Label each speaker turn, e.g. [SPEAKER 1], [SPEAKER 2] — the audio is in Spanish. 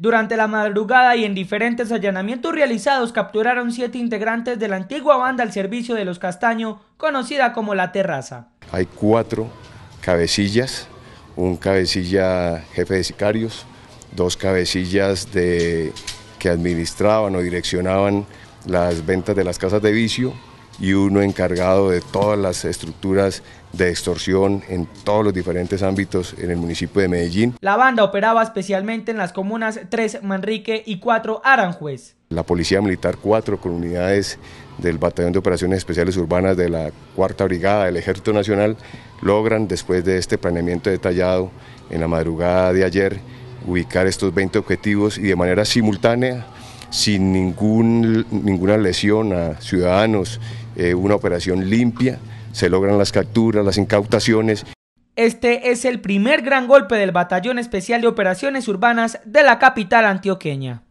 [SPEAKER 1] Durante la madrugada y en diferentes allanamientos realizados capturaron siete integrantes de la antigua banda al servicio de los Castaño, conocida como La Terraza.
[SPEAKER 2] Hay cuatro cabecillas, un cabecilla jefe de sicarios, dos cabecillas de, que administraban o direccionaban las ventas de las casas de vicio, y uno encargado de todas las estructuras de extorsión en todos los diferentes ámbitos en el municipio de Medellín.
[SPEAKER 1] La banda operaba especialmente en las comunas 3 Manrique y 4 Aranjuez.
[SPEAKER 2] La Policía Militar 4 con unidades del Batallón de Operaciones Especiales Urbanas de la Cuarta Brigada del Ejército Nacional logran después de este planeamiento detallado en la madrugada de ayer ubicar estos 20 objetivos y de manera simultánea sin ninguna lesión a ciudadanos, eh, una operación limpia, se logran las capturas, las incautaciones.
[SPEAKER 1] Este es el primer gran golpe del Batallón Especial de Operaciones Urbanas de la capital antioqueña.